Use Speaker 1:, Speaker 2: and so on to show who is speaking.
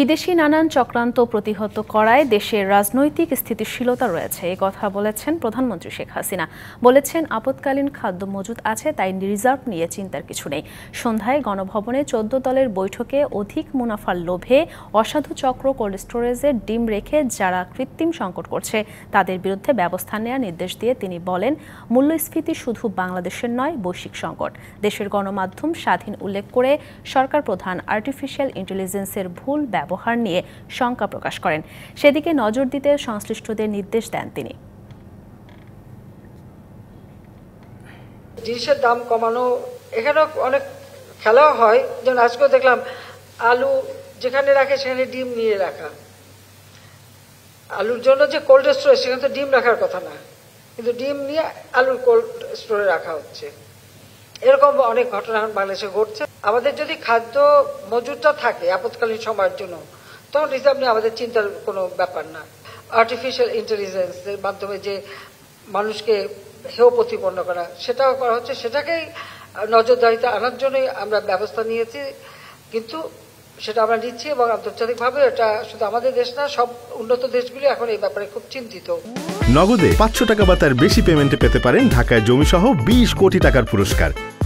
Speaker 1: বিদেশি নানান চক্রান্ত প্রতিহত করায় দেশের রাজনৈতিক স্থিতিশীলতা রয়েছে এ কথা বলেছেন প্রধানমন্ত্রী শেখ হাসিনা বলেছেন আপতকালীন খাদ্য মজুদ আছে তাই রিজার্ভ নিয়ে চিন্তার কিছু নেই সন্ধ্যায় গণভবনে চোদ্দ দলের বৈঠকে অধিক মুনাফার লোভে অসাধু চক্র কোল্ড স্টোরেজের ডিম রেখে যারা কৃত্রিম সংকট করছে তাদের বিরুদ্ধে ব্যবস্থা নেওয়ার নির্দেশ দিয়ে তিনি বলেন মূল্যস্ফীতি শুধু বাংলাদেশের নয় বৈশ্বিক সংকট দেশের গণমাধ্যম স্বাধীন উল্লেখ করে সরকার প্রধান আর্টিফিশিয়াল ইন্টেলিজেন্সের ভুল ব্যবহার নিয়ে শঙ্কা প্রকাশ করেন সেদিকে নজর দিতে সংশ্লিষ্টদের নির্দেশ দেন তিনি
Speaker 2: জিনিসের দাম কমানো এখানেও অনেক খেলা হয় যেমন আজকেও দেখলাম আলু যেখানে রাখে সেখানে ডিম নিয়ে রাখা আলুর জন্য যে কোল্ড স্টোরেজ সেখানে তো ডিম রাখার কথা না কিন্তু ডিম নিয়ে আলুর কোল্ড স্টোরে রাখা হচ্ছে এরকম অনেক ঘটনা বাংলাদেশে ঘটছে আমাদের যদি খাদ্য মজুরটা থাকে আপৎকালীন সময়ের জন্য তখন রিজার্ভ নিয়ে আমাদের চিন্তার কোনো ব্যাপার না আর্টিফিশিয়াল ইন্টেলিজেন্সের মাধ্যমে যে মানুষকে হেয় প্রতিপন্ন করা সেটাও করা হচ্ছে সেটাকেই নজরদারিতে আনার জন্যই আমরা ব্যবস্থা নিয়েছি কিন্তু সেটা আমরা নিচ্ছি এবং আন্তর্জাতিকভাবে এটা শুধু আমাদের দেশ না সব উন্নত দেশগুলি এখন এই ব্যাপারে খুব চিন্তিত
Speaker 1: নগদে পাঁচশো টাকা বা তার বেশি পেমেন্টে পেতে পারেন ঢাকায় জমি সহ বিশ কোটি টাকার পুরস্কার